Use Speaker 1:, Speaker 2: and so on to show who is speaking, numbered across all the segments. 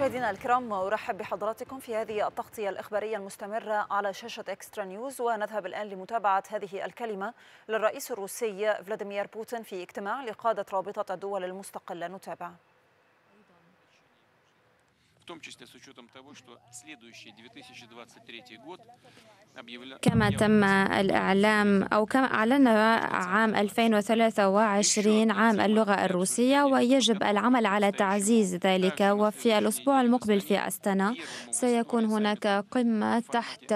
Speaker 1: مشاهدينا الكرام ارحب بحضراتكم في هذه التغطيه الاخباريه المستمره على شاشه اكسترا نيوز ونذهب الان لمتابعه هذه الكلمه للرئيس الروسي فلاديمير بوتين في اجتماع لقاده رابطه الدول المستقله نتابع
Speaker 2: том числе с учетом того, что следующий 2023 год كما تم
Speaker 3: الإعلام أو كما أعلن عام 2023 عام اللغة الروسية ويجب العمل على تعزيز ذلك وفي الأسبوع المقبل في أستنا سيكون هناك قمة تحت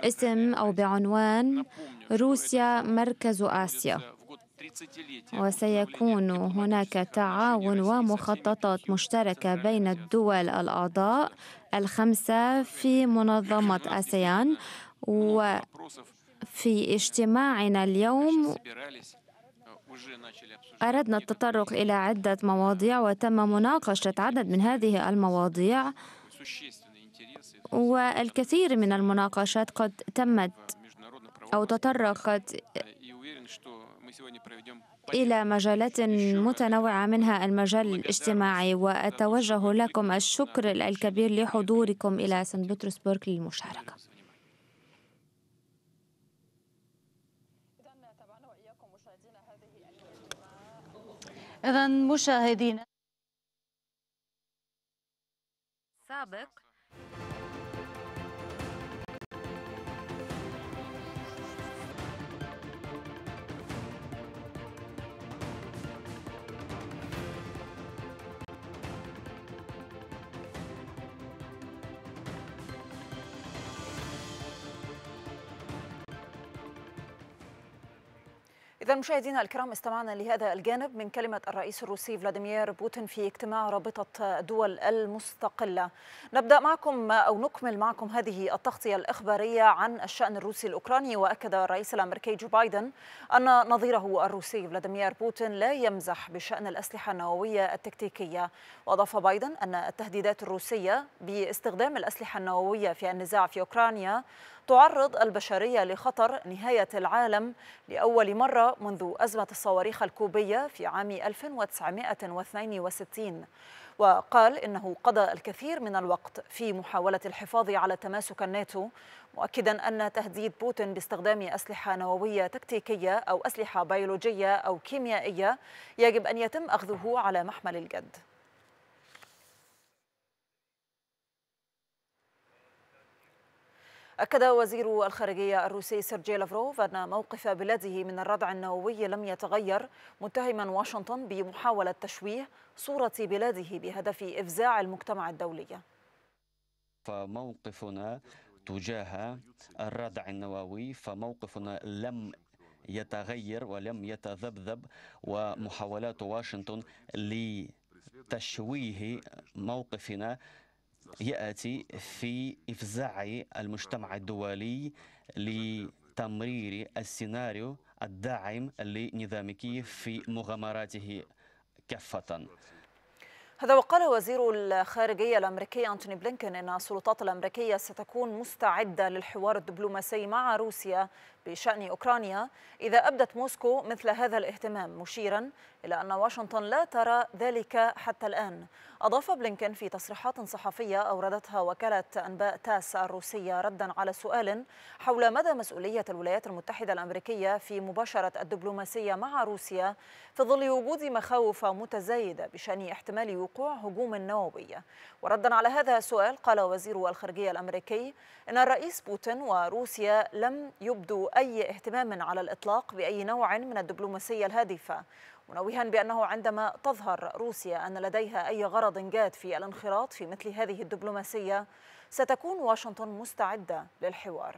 Speaker 3: اسم أو بعنوان روسيا مركز آسيا وسيكون هناك تعاون ومخططات مشتركة بين الدول الأعضاء الخمسة في منظمة آسيان وفي اجتماعنا اليوم أردنا التطرق إلى عدة مواضيع وتم مناقشة عدد من هذه المواضيع والكثير من المناقشات قد تمت أو تطرقت إلى مجالات متنوعة منها المجال الاجتماعي وأتوجه لكم الشكر الكبير لحضوركم إلى سان بطرسبرغ للمشاركة إذا مشاهدينا سابق
Speaker 1: إذا مشاهدينا الكرام استمعنا لهذا الجانب من كلمة الرئيس الروسي فلاديمير بوتين في اجتماع رابطة الدول المستقلة. نبدأ معكم أو نكمل معكم هذه التغطية الإخبارية عن الشأن الروسي الأوكراني وأكد الرئيس الأمريكي جو بايدن أن نظيره الروسي فلاديمير بوتين لا يمزح بشأن الأسلحة النووية التكتيكية. وأضاف بايدن أن التهديدات الروسية باستخدام الأسلحة النووية في النزاع في أوكرانيا تعرض البشرية لخطر نهاية العالم لأول مرة منذ أزمة الصواريخ الكوبية في عام 1962 وقال إنه قضى الكثير من الوقت في محاولة الحفاظ على تماسك الناتو مؤكدا أن تهديد بوتين باستخدام أسلحة نووية تكتيكية أو أسلحة بيولوجية أو كيميائية يجب أن يتم أخذه على محمل الجد أكد وزير الخارجية الروسي سيرجي لافروف أن موقف بلاده من الردع النووي لم يتغير متهما واشنطن بمحاولة تشويه صورة بلاده بهدف إفزاع المجتمع الدولي
Speaker 2: فموقفنا تجاه الردع النووي فموقفنا لم يتغير ولم يتذبذب ومحاولات واشنطن لتشويه موقفنا يأتي في إفزاع المجتمع الدولي لتمرير السيناريو الداعم لنظام كييف في مغامراته كافة
Speaker 1: هذا وقال وزير الخارجية الأمريكي أنتوني بلينكن أن السلطات الأمريكية ستكون مستعدة للحوار الدبلوماسي مع روسيا بشأن أوكرانيا إذا أبدت موسكو مثل هذا الاهتمام مشيرا إلى أن واشنطن لا ترى ذلك حتى الآن أضاف بلينكن في تصريحات صحفية أوردتها وكالة أنباء تاس الروسية ردا على سؤال حول مدى مسؤولية الولايات المتحدة الأمريكية في مباشرة الدبلوماسية مع روسيا في ظل وجود مخاوف متزايدة بشأن احتمال وقوع هجوم نووي وردا على هذا السؤال قال وزير الخارجية الأمريكي أن الرئيس بوتين وروسيا لم يبدو أي اهتمام على الإطلاق بأي نوع من الدبلوماسية الهادفة منوها بأنه عندما تظهر روسيا أن لديها أي غرض جاد في الانخراط في مثل هذه الدبلوماسية ستكون واشنطن مستعدة للحوار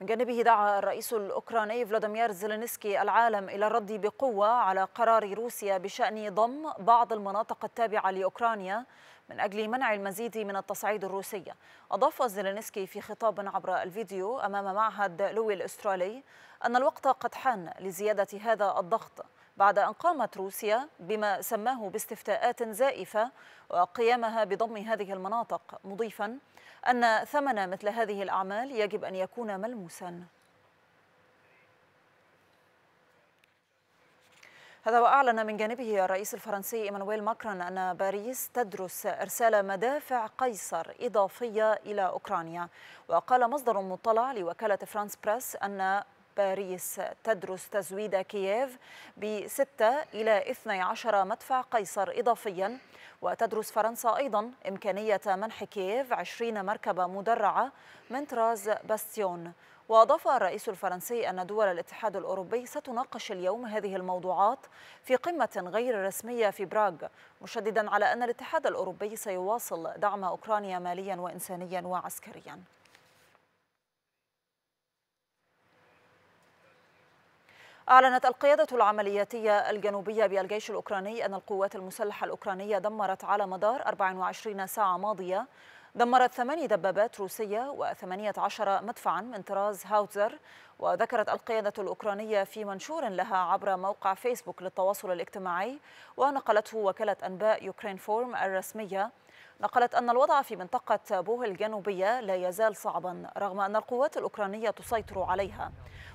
Speaker 1: من جانبه دعا الرئيس الأوكراني فلاديمير زيلينسكي العالم إلى الرد بقوة على قرار روسيا بشأن ضم بعض المناطق التابعة لأوكرانيا من أجل منع المزيد من التصعيد الروسي أضاف زيلينسكي في خطاب عبر الفيديو أمام معهد لوي الأسترالي أن الوقت قد حان لزيادة هذا الضغط بعد أن قامت روسيا بما سماه باستفتاءات زائفة وقيامها بضم هذه المناطق مضيفا أن ثمن مثل هذه الأعمال يجب أن يكون ملموساً هذا وأعلن من جانبه الرئيس الفرنسي إيمانويل ماكرون أن باريس تدرس إرسال مدافع قيصر إضافية إلى أوكرانيا وقال مصدر مطلع لوكالة فرانس بريس أن باريس تدرس تزويد كييف بستة إلى 12 مدفع قيصر إضافياً وتدرس فرنسا أيضا إمكانية منح كييف 20 مركبة مدرعة من طراز باستيون وأضاف الرئيس الفرنسي أن دول الاتحاد الأوروبي ستناقش اليوم هذه الموضوعات في قمة غير رسمية في براغ مشددا على أن الاتحاد الأوروبي سيواصل دعم أوكرانيا ماليا وإنسانيا وعسكريا أعلنت القيادة العملياتية الجنوبية بالجيش الأوكراني أن القوات المسلحة الأوكرانية دمرت على مدار 24 ساعة ماضية دمرت ثماني دبابات روسيه وثمانية عشر مدفعا من طراز هاوتزر وذكرت القيادة الأوكرانية في منشور لها عبر موقع فيسبوك للتواصل الاجتماعي ونقلته وكالة أنباء يوكرين فورم الرسمية نقلت أن الوضع في منطقة بوه الجنوبية لا يزال صعبا رغم أن القوات الأوكرانية تسيطر عليها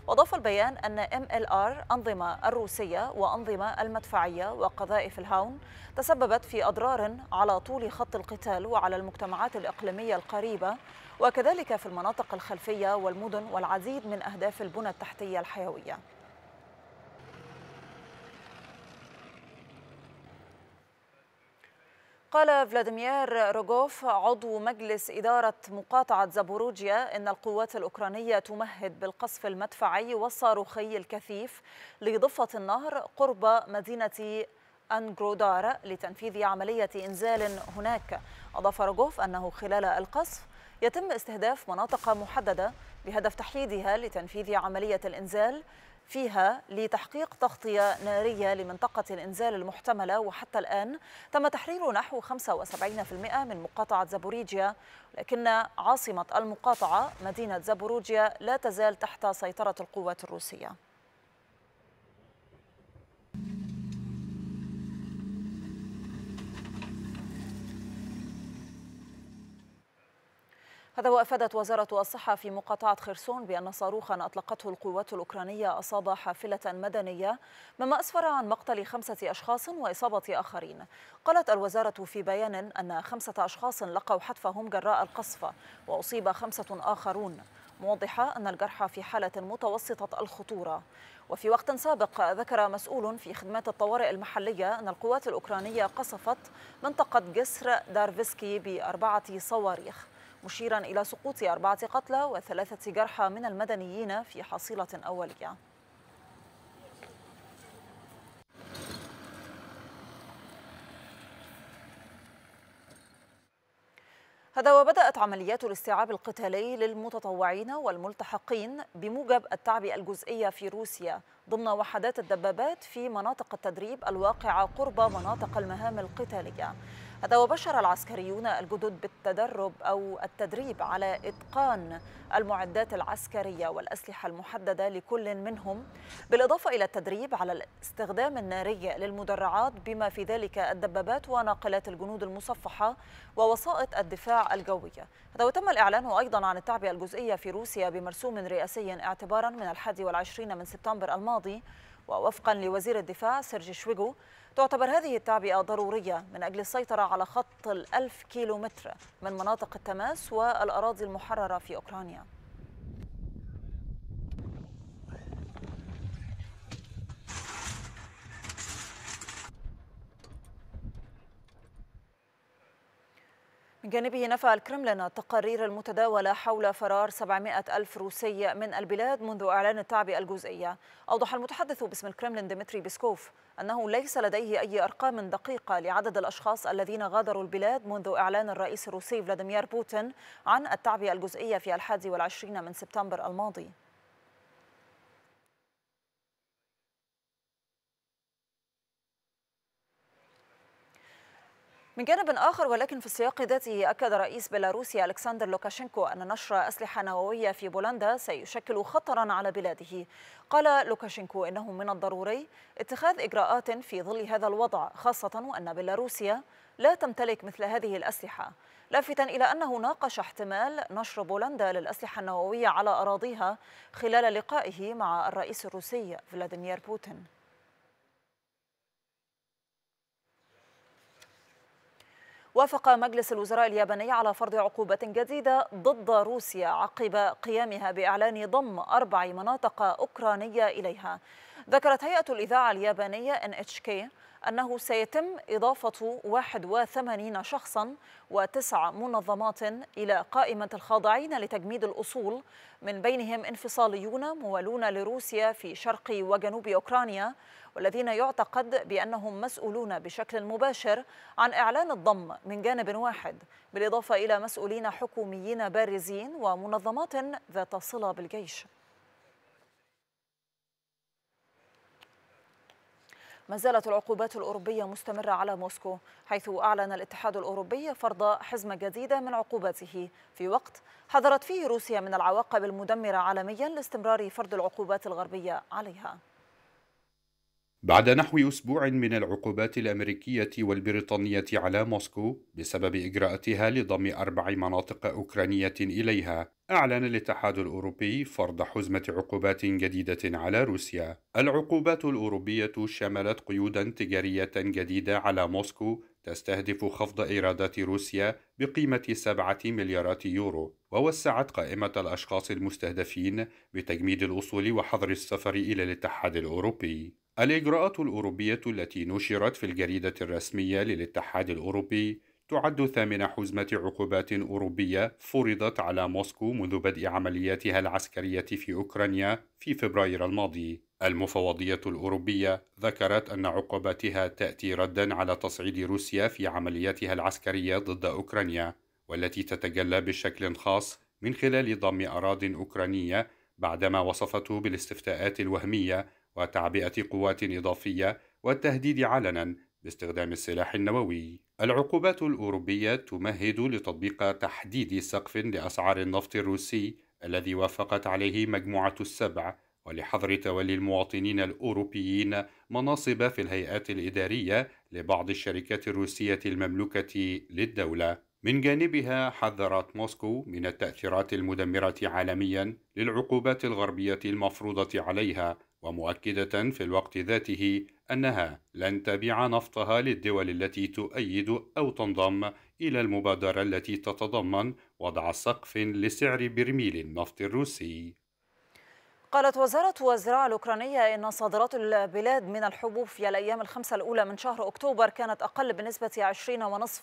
Speaker 1: وأضاف البيان أن MLR أنظمة الروسية وأنظمة المدفعية وقذائف الهاون تسببت في أضرار على طول خط القتال وعلى المجتمعات الإقليمية القريبة وكذلك في المناطق الخلفية والمدن والعديد من أهداف البنى التحتية الحيوية قال فلاديمير روغوف عضو مجلس إدارة مقاطعة زابوروجيا إن القوات الأوكرانية تمهد بالقصف المدفعي والصاروخي الكثيف لضفة النهر قرب مدينة أنجرودار لتنفيذ عملية إنزال هناك أضاف روغوف أنه خلال القصف يتم استهداف مناطق محددة بهدف تحييدها لتنفيذ عملية الإنزال فيها لتحقيق تغطية نارية لمنطقة الإنزال المحتملة وحتى الآن تم تحرير نحو 75% من مقاطعة زابوريجيا لكن عاصمة المقاطعة مدينة زابوروجيا لا تزال تحت سيطرة القوات الروسية هذا وافادت وزاره الصحه في مقاطعه خرسون بان صاروخا اطلقته القوات الاوكرانيه اصاب حافله مدنيه مما اسفر عن مقتل خمسه اشخاص واصابه اخرين. قالت الوزاره في بيان ان خمسه اشخاص لقوا حتفهم جراء القصف واصيب خمسه اخرون. موضحة أن الجرحى في حالة متوسطة الخطورة وفي وقت سابق ذكر مسؤول في خدمات الطوارئ المحلية أن القوات الأوكرانية قصفت منطقة جسر دارفسكي بأربعة صواريخ مشيرا إلى سقوط أربعة قتلى وثلاثة جرحى من المدنيين في حصيلة أولية هذا وبدأت عمليات الاستيعاب القتالي للمتطوعين والملتحقين بموجب التعبئة الجزئية في روسيا ضمن وحدات الدبابات في مناطق التدريب الواقعة قرب مناطق المهام القتالية هذا وبشر العسكريون الجدد بالتدرب أو التدريب على إتقان المعدات العسكرية والأسلحة المحددة لكل منهم بالإضافة إلى التدريب على الاستخدام الناري للمدرعات بما في ذلك الدبابات وناقلات الجنود المصفحة ووسائط الدفاع الجوية هذا وتم الإعلان أيضا عن التعبئة الجزئية في روسيا بمرسوم رئاسي اعتبارا من الحادي والعشرين من سبتمبر الماضي ووفقا لوزير الدفاع سيرجي شويغو تعتبر هذه التعبئة ضرورية من أجل السيطرة على خط الألف كيلومتر من مناطق التماس والأراضي المحررة في أوكرانيا من جانبه نفى الكرملين التقارير المتداولة حول فرار 700 ألف روسي من البلاد منذ إعلان التعبئة الجزئية أوضح المتحدث باسم الكرملين ديمتري بيسكوف أنه ليس لديه أي أرقام دقيقة لعدد الأشخاص الذين غادروا البلاد منذ إعلان الرئيس الروسي فلاديمير بوتين عن التعبئة الجزئية في 21 من سبتمبر الماضي من جانب آخر ولكن في السياق ذاته أكد رئيس بيلاروسيا ألكسندر لوكاشينكو أن نشر أسلحة نووية في بولندا سيشكل خطرا على بلاده قال لوكاشينكو إنه من الضروري اتخاذ إجراءات في ظل هذا الوضع خاصة وأن بيلاروسيا لا تمتلك مثل هذه الأسلحة لافتا إلى أنه ناقش احتمال نشر بولندا للأسلحة النووية على أراضيها خلال لقائه مع الرئيس الروسي فلاديمير بوتين وافق مجلس الوزراء الياباني على فرض عقوبة جديدة ضد روسيا عقب قيامها بإعلان ضم أربع مناطق أوكرانية إليها ذكرت هيئة الإذاعة اليابانية NHK أنه سيتم إضافة 81 شخصا وتسع منظمات إلى قائمة الخاضعين لتجميد الأصول من بينهم انفصاليون موالون لروسيا في شرق وجنوب أوكرانيا والذين يعتقد بأنهم مسؤولون بشكل مباشر عن إعلان الضم من جانب واحد بالإضافة إلى مسؤولين حكوميين بارزين ومنظمات ذات صلة بالجيش ما زالت العقوبات الأوروبية مستمرة على موسكو حيث أعلن الاتحاد الأوروبي فرض حزمة جديدة من عقوباته في وقت حذرت فيه روسيا من العواقب المدمرة عالميا لاستمرار فرض العقوبات الغربية عليها
Speaker 2: بعد نحو أسبوع من العقوبات الأمريكية والبريطانية على موسكو بسبب إجراءاتها لضم أربع مناطق أوكرانية إليها، أعلن الاتحاد الأوروبي فرض حزمة عقوبات جديدة على روسيا. العقوبات الأوروبية شملت قيودًا تجارية جديدة على موسكو تستهدف خفض إيرادات روسيا بقيمة سبعة مليارات يورو، ووسعت قائمة الأشخاص المستهدفين بتجميد الأصول وحظر السفر إلى الاتحاد الأوروبي. الإجراءات الأوروبية التي نشرت في الجريدة الرسمية للاتحاد الأوروبي تعد ثامن حزمة عقوبات أوروبية فرضت على موسكو منذ بدء عملياتها العسكرية في أوكرانيا في فبراير الماضي. المفوضية الأوروبية ذكرت أن عقوباتها تأتي ردًا على تصعيد روسيا في عملياتها العسكرية ضد أوكرانيا، والتي تتجلى بشكل خاص من خلال ضم أراضٍ أوكرانية بعدما وصفته بالاستفتاءات الوهمية وتعبئة قوات إضافية والتهديد علنا باستخدام السلاح النووي. العقوبات الأوروبية تمهد لتطبيق تحديد سقف لأسعار النفط الروسي الذي وافقت عليه مجموعة السبع ولحظر تولي المواطنين الأوروبيين مناصب في الهيئات الإدارية لبعض الشركات الروسية المملوكة للدولة. من جانبها حذرت موسكو من التأثيرات المدمرة عالميا للعقوبات الغربية المفروضة عليها ومؤكدة في الوقت ذاته أنها لن تبيع نفطها للدول التي تؤيد أو تنضم إلى المبادرة التي تتضمن وضع سقف لسعر برميل النفط الروسي
Speaker 1: قالت وزارة الزراعة الأوكرانية إن صادرات البلاد من الحبوب في الأيام الخمسة الأولى من شهر أكتوبر كانت أقل بنسبة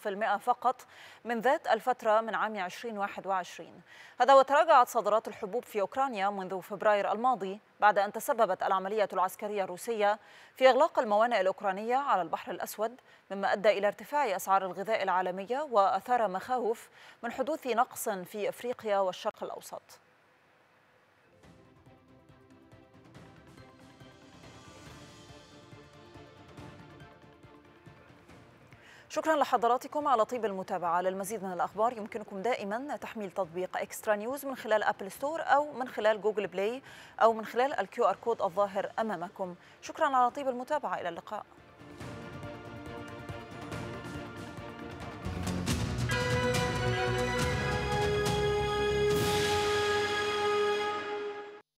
Speaker 1: 20.5% فقط من ذات الفترة من عام 2021 هذا وتراجعت صادرات الحبوب في أوكرانيا منذ فبراير الماضي بعد أن تسببت العملية العسكرية الروسية في إغلاق الموانئ الأوكرانية على البحر الأسود مما أدى إلى ارتفاع أسعار الغذاء العالمية وأثار مخاوف من حدوث نقص في أفريقيا والشرق الأوسط شكرا لحضراتكم على طيب المتابعة للمزيد من الأخبار يمكنكم دائما تحميل تطبيق إكسترا نيوز من خلال أبل ستور أو من خلال جوجل بلاي أو من خلال الكيو آر كود الظاهر أمامكم شكرا على طيب المتابعة إلى اللقاء